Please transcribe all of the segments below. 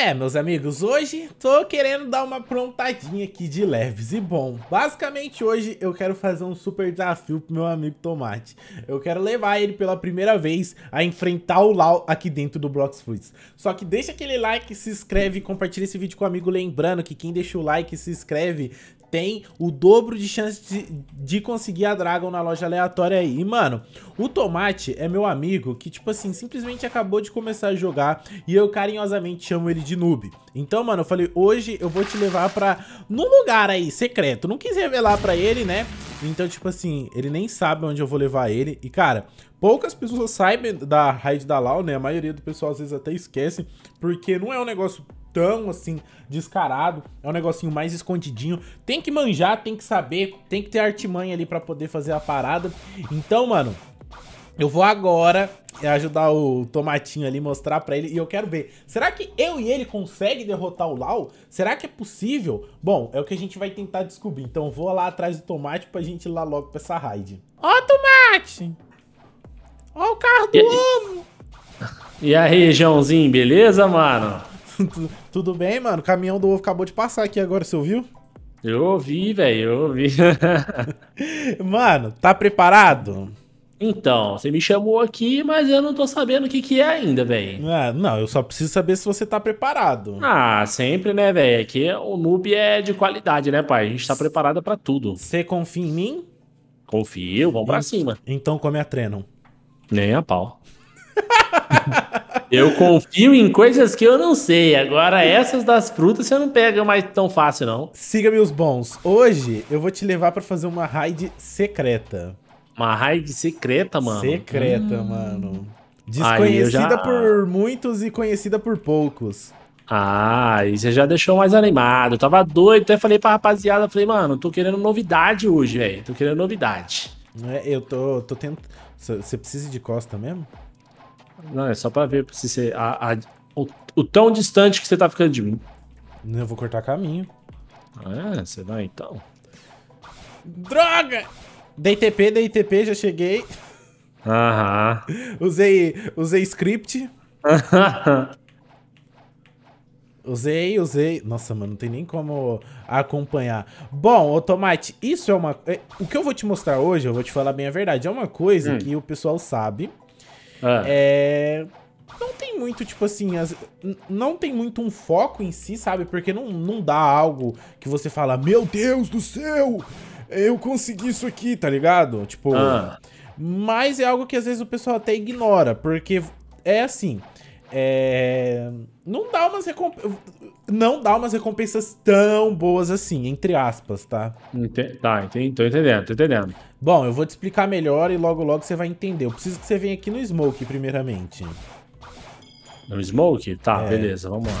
É, meus amigos, hoje tô querendo dar uma prontadinha aqui de leves e bom. Basicamente hoje eu quero fazer um super desafio pro meu amigo Tomate. Eu quero levar ele pela primeira vez a enfrentar o Lau aqui dentro do Blox Fruits. Só que deixa aquele like, se inscreve, compartilha esse vídeo com o amigo, lembrando que quem deixa o like e se inscreve tem o dobro de chance de, de, conseguir a Dragon na loja aleatória aí. E, mano, o Tomate é meu amigo que, tipo assim, simplesmente acabou de começar a jogar e eu carinhosamente chamo ele de noob. Então, mano, eu falei, hoje eu vou te levar pra num lugar aí, secreto. Não quis revelar pra ele, né? Então, tipo assim, ele nem sabe onde eu vou levar ele. E, cara, poucas pessoas sabem da raid da Lau, né? A maioria do pessoal às vezes até esquece, porque não é um negócio tão assim descarado, é um negocinho mais escondidinho. Tem que manjar, tem que saber, tem que ter artimanha ali para poder fazer a parada. Então, mano, eu vou agora é, ajudar o Tomatinho ali, mostrar pra ele. E eu quero ver, será que eu e ele conseguem derrotar o Lau? Será que é possível? Bom, é o que a gente vai tentar descobrir. Então vou lá atrás do Tomate pra gente ir lá logo pra essa raid. Ó, oh, Tomate! Ó oh, o carro do e... ovo! E aí, Joãozinho, beleza, mano? Tudo bem, mano? O caminhão do ovo acabou de passar aqui agora, você ouviu? Eu ouvi, velho, eu ouvi. mano, tá preparado? Então, você me chamou aqui, mas eu não tô sabendo o que, que é ainda, velho. É, não, eu só preciso saber se você tá preparado. Ah, sempre, né, velho? Aqui é o noob é de qualidade, né, pai? A gente tá preparado para tudo. Você confia em mim? Confio, vamos pra cima. Então come a Trenon. Nem a pau. Eu confio em coisas que eu não sei. Agora, essas das frutas você não pega mais tão fácil, não. Siga meus bons. Hoje eu vou te levar para fazer uma raid secreta. Uma raid secreta, mano? Secreta, hum. mano. Desconhecida já... por muitos e conhecida por poucos. Ah, e você já deixou mais animado. Eu tava doido, até falei pra rapaziada, falei, mano, tô querendo novidade hoje, velho. Tô querendo novidade. É, eu tô, tô tentando. Você precisa de costa mesmo? Não, é só pra ver se você. A, a, o, o, tão distante que você tá ficando de mim. Eu vou cortar caminho. Ah, você vai então? Droga! Dei TP, dei TP, já cheguei. Aham. Usei, usei script. Usei, usei. Nossa, mano, não tem nem como acompanhar. Bom, ô Tomate, isso é uma. É, o que eu vou te mostrar hoje, eu vou te falar bem a verdade. É uma coisa hum. que o pessoal sabe. Ah. É não tem muito, tipo assim, as, não tem muito um foco em si, sabe? Porque não, não dá algo que você fala, meu Deus do céu, eu consegui isso aqui, tá ligado? Tipo. Ah. Mas é algo que às vezes o pessoal até ignora, porque é assim. É... Não dá umas recompensas. Não dá umas recompensas tão boas assim, entre aspas, tá? Tá, entendi. tô entendendo, tô entendendo. Bom, eu vou te explicar melhor e logo logo você vai entender. Eu preciso que você venha aqui no Smoke, primeiramente. No Smoke? Tá, é... beleza, vamos lá.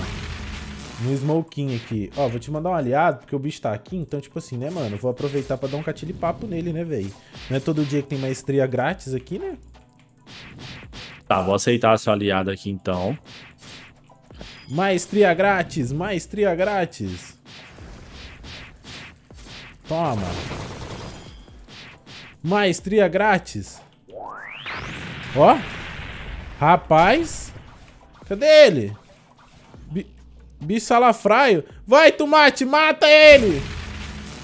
No smoke aqui. Ó, vou te mandar um aliado, porque o bicho tá aqui, então, tipo assim, né, mano? Vou aproveitar pra dar um catilipapo nele, né, velho? Não é todo dia que tem maestria grátis aqui, né? Tá, vou aceitar a sua aliada aqui então. Maestria grátis, maestria grátis. Toma. Maestria grátis. Ó. Rapaz. Cadê ele? bissalafraio Vai, tomate, mata ele!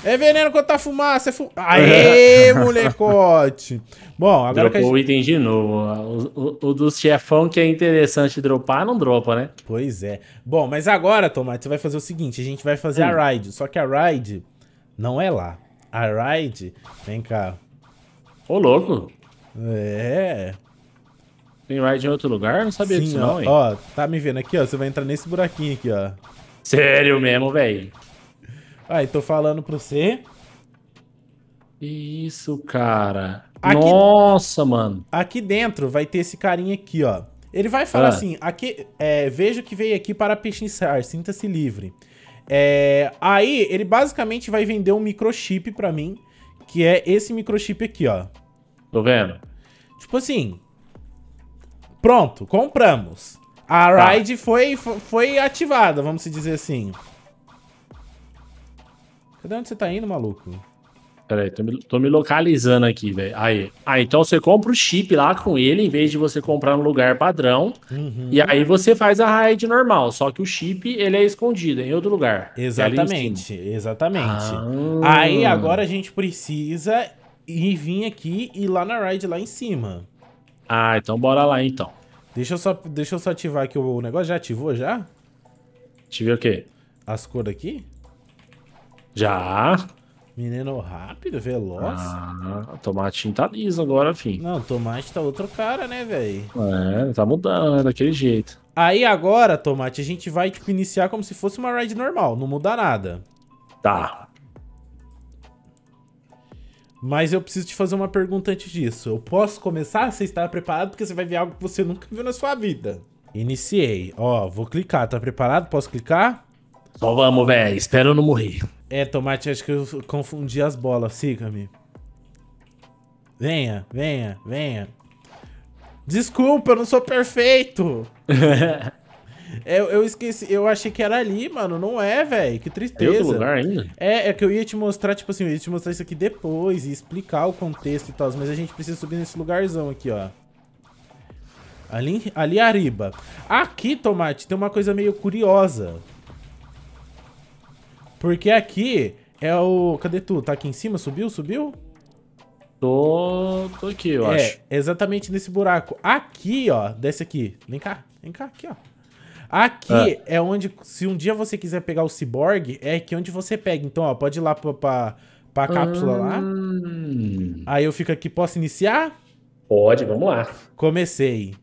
É veneno contra tá a fumaça. É fu... Aê, molecote. Bom, agora Dropou que a gente... o item de novo. O, o, o dos chefão que é interessante dropar, não dropa, né? Pois é. Bom, mas agora, Tomate, você vai fazer o seguinte. A gente vai fazer Sim. a hum. ride. Só que a ride não é lá. A ride... Vem cá. Ô, louco. É... Tem ride em outro lugar? não sabia Sim, disso ó, não, hein? Ó, tá me vendo aqui, ó. Você vai entrar nesse buraquinho aqui, ó. Sério mesmo, velho. Aí, tô falando pra você. Isso, cara. Aqui, Nossa, mano. Aqui dentro vai ter esse carinha aqui, ó. Ele vai falar ah. assim: aqui, é, vejo que veio aqui para pechinchar, sinta-se livre. É, aí, ele basicamente vai vender um microchip para mim, que é esse microchip aqui, ó. Tô vendo. Tipo assim. Pronto, compramos. A tá. ride tá. foi, foi ativada, vamos dizer assim. Cadê onde você tá indo, maluco? Pera aí, tô me, tô me localizando aqui, velho. Aí. Ah, então você compra o chip lá com ele, em vez de você comprar no lugar padrão. Uhum. E aí você faz a raid normal. Só que o chip, ele é escondido em outro lugar. É exatamente, é exatamente. Ah. Aí agora a gente precisa ir vir aqui e ir lá na raid lá em cima. Ah, então bora lá então. Deixa eu só, deixa eu só ativar aqui o negócio. Já ativou já? Ativei o quê? As cores aqui? Já. Menino rápido, veloz. Ah, tomate tá liso agora, fim. Não, tomate tá outro cara, né, velho? É, tá mudando, é daquele jeito. Aí agora, tomate, a gente vai tipo, iniciar como se fosse uma ride normal, não muda nada. Tá. Mas eu preciso te fazer uma pergunta antes disso. Eu posso começar? Você está preparado? Porque você vai ver algo que você nunca viu na sua vida. Iniciei. Ó, vou clicar. Tá preparado? Posso clicar? Só vamos, velho. Espero não morrer. É, tomate, acho que eu confundi as bolas. Siga-me. Venha, venha, venha. Desculpa, eu não sou perfeito. eu, é, eu, esqueci, eu achei que era ali, mano. Não é, velho. Que tristeza. É outro lugar ainda? É, é que eu ia te mostrar, tipo assim, eu ia te mostrar isso aqui depois e explicar o contexto e tal. Mas a gente precisa subir nesse lugarzão aqui, ó. Ali, ali arriba. Aqui, Tomate, tem uma coisa meio curiosa. Porque aqui é o... Cadê tu? Tá aqui em cima? Subiu? Subiu? Tô, tô aqui, eu é, acho. É, exatamente nesse buraco. Aqui, ó, desce aqui. Vem cá, vem cá, aqui, ó. Aqui ah. é onde, se um dia você quiser pegar o ciborgue, é aqui onde você pega. Então, ó, pode ir lá pra, pra, pra cápsula hum. lá. Aí eu fico aqui, posso iniciar? Pode, vamos lá. Comecei.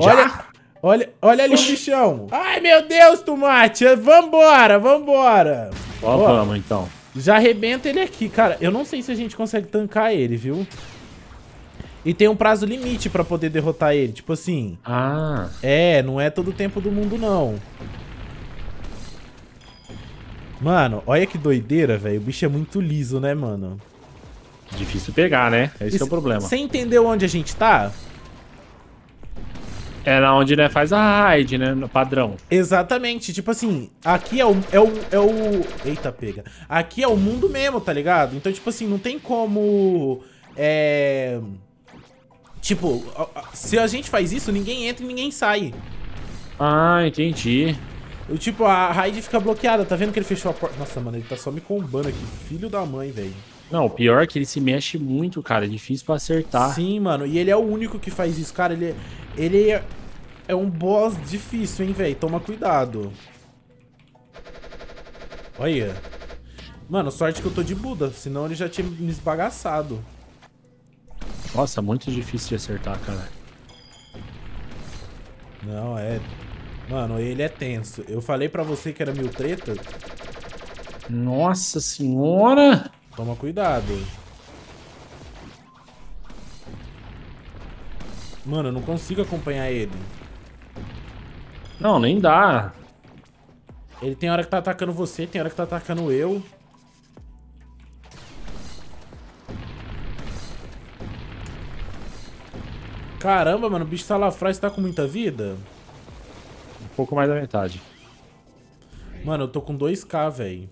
Já? Olha, Olha, olha ali o bichão. Ai, meu Deus, tomate. Vambora, vambora. Ó, vamos então. Já arrebenta ele aqui, cara. Eu não sei se a gente consegue tancar ele, viu? E tem um prazo limite pra poder derrotar ele. Tipo assim... Ah. É, não é todo o tempo do mundo, não. Mano, olha que doideira, velho. O bicho é muito liso, né, mano? Difícil pegar, né? Esse é o problema. Você entendeu onde a gente tá? Tá. Era é onde, né, faz a raid, né, no padrão. Exatamente, tipo assim, aqui é o, é o, é o... Eita, pega. Aqui é o mundo mesmo, tá ligado? Então, tipo assim, não tem como... É... Tipo, se a gente faz isso, ninguém entra e ninguém sai. Ah, entendi. Eu, tipo, a raid fica bloqueada, tá vendo que ele fechou a porta? Nossa, mano, ele tá só me combando aqui, filho da mãe, velho. Não, o pior é que ele se mexe muito, cara. É difícil pra acertar. Sim, mano. E ele é o único que faz isso, cara. Ele, é, ele é, é um boss difícil, hein, velho. Toma cuidado. Olha. Mano, sorte que eu tô de Buda. Senão ele já tinha me esbagaçado. Nossa, muito difícil de acertar, cara. Não, é... Mano, ele é tenso. Eu falei pra você que era mil treta. Nossa senhora! Toma cuidado. Mano, eu não consigo acompanhar ele. Não, nem dá. Ele tem hora que tá atacando você, tem hora que tá atacando eu. Caramba, mano, o bicho tá lá atrás, tá com muita vida? Um pouco mais da metade. Mano, eu tô com 2k, velho.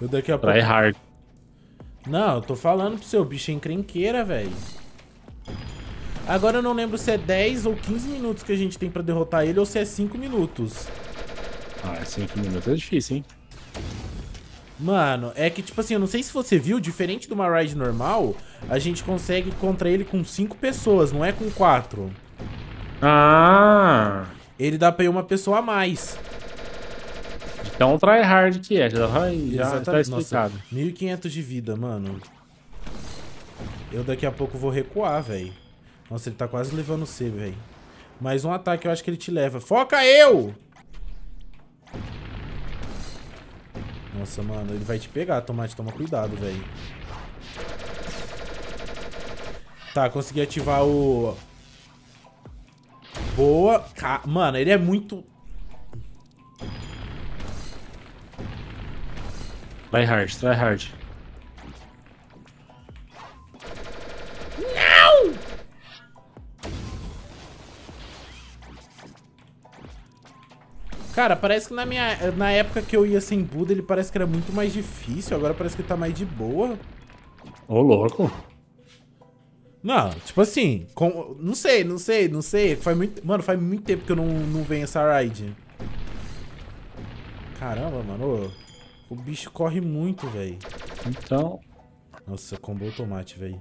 Eu daqui a pouco... hard. Não, eu tô falando pro seu bicho em encrenqueira, velho. Agora eu não lembro se é 10 ou 15 minutos que a gente tem pra derrotar ele ou se é 5 minutos. Ah, 5 minutos é difícil, hein? Mano, é que, tipo assim, eu não sei se você viu, diferente de uma ride normal, a gente consegue contra ele com 5 pessoas, não é com 4. Ah! Ele dá pra ir uma pessoa a mais. Então é try hard que é, já, vai, tá já tá explicado. Nossa, 1500 de vida, mano. Eu daqui a pouco vou recuar, velho. Nossa, ele tá quase levando C, velho. Mais um ataque eu acho que ele te leva. Foca eu! Nossa, mano, ele vai te pegar, Tomate. Toma cuidado, velho. Tá, consegui ativar o... Boa. Mano, ele é muito Try hard, try hard. Não! Cara, parece que na, minha, na época que eu ia sem Buda, ele parece que era muito mais difícil. Agora parece que tá mais de boa. Ô, louco. Não, tipo assim, com, não sei, não sei, não sei. Faz muito, mano, faz muito tempo que eu não, não venho essa ride. Caramba, mano. O bicho corre muito, velho. Então... Nossa, combo o tomate, velho.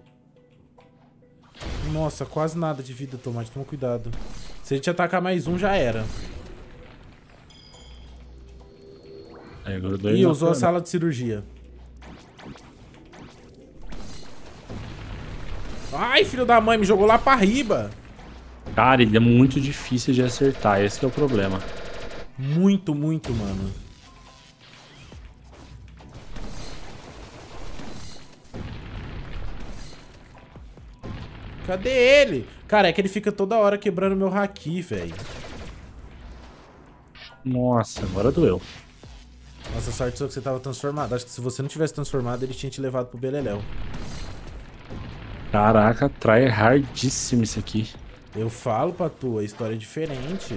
Nossa, quase nada de vida, tomate. Toma cuidado. Se a gente atacar mais um, já era. É, Ih, usou a sala de cirurgia. Ai, filho da mãe, me jogou lá pra riba. Cara, ele é muito difícil de acertar. Esse é o problema. Muito, muito, mano. Cadê ele? Cara, é que ele fica toda hora quebrando meu haki, velho. Nossa, agora doeu. Nossa, sorte só que você tava transformado. Acho que se você não tivesse transformado, ele tinha te levado pro Beleléu. Caraca, trai hardíssimo isso aqui. Eu falo pra tu, a história é diferente.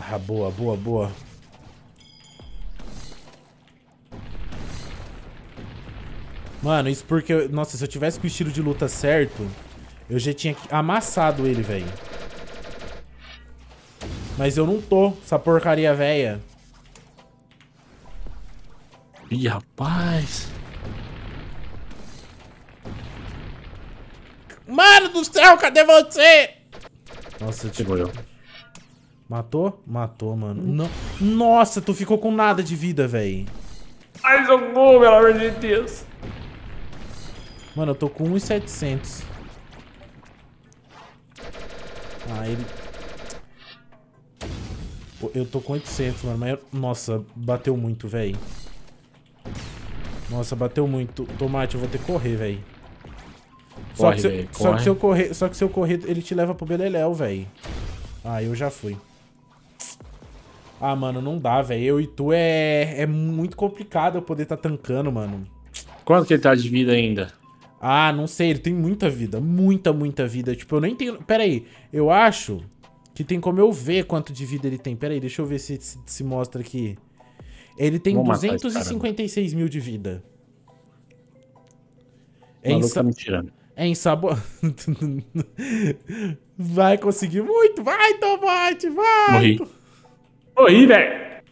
ah, boa, boa, boa. Mano, isso porque... Nossa, se eu tivesse com o estilo de luta certo, eu já tinha amassado ele, velho. Mas eu não tô, essa porcaria velha. Ih, rapaz. Mano do céu, cadê você? Nossa, tipo... Eu. Matou? Matou, mano. Não. Nossa, tu ficou com nada de vida, velho. Mais um gol, pelo amor de Deus. Mano, eu tô com 1,700. Ah, ele... Eu tô com 800, mano. Mas, eu... nossa, bateu muito, velho. Nossa, bateu muito. Tomate, eu vou ter que correr, velho. Só, corre, só que se eu correr, só que se eu correr, ele te leva pro Beleléu, velho. Ah, eu já fui. Ah, mano, não dá, velho. Eu e tu é, é muito complicado eu poder estar tá tancando, mano. Quanto que ele tá de vida ainda? Ah, não sei, ele tem muita vida, muita, muita vida. Tipo, eu nem tenho... Pera aí, eu acho que tem como eu ver quanto de vida ele tem. Pera aí, deixa eu ver se se, se mostra aqui. Ele tem 256 né? mil de vida. É, insa... tá me tirando. é insabo... vai conseguir muito, vai, Tomate, vai! Morri. Morri, velho.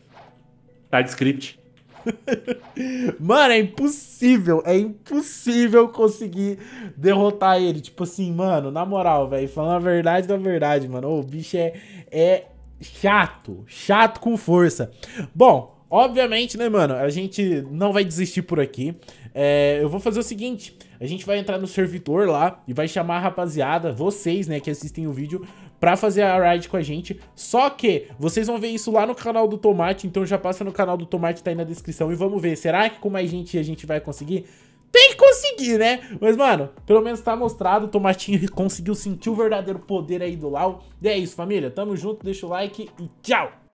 Tá de script. mano, é impossível. É impossível conseguir derrotar ele. Tipo assim, mano, na moral, velho. Falando a verdade da verdade, mano. O bicho é, é chato. Chato com força. Bom, obviamente, né, mano? A gente não vai desistir por aqui. É, eu vou fazer o seguinte. A gente vai entrar no servidor lá e vai chamar a rapaziada, vocês, né, que assistem o vídeo, para fazer a ride com a gente. Só que vocês vão ver isso lá no canal do Tomate, então já passa no canal do Tomate, tá aí na descrição. E vamos ver, será que com mais gente a gente vai conseguir? Tem que conseguir, né? Mas, mano, pelo menos tá mostrado. O Tomatinho conseguiu sentir o verdadeiro poder aí do Lau. E é isso, família. Tamo junto, deixa o like e tchau!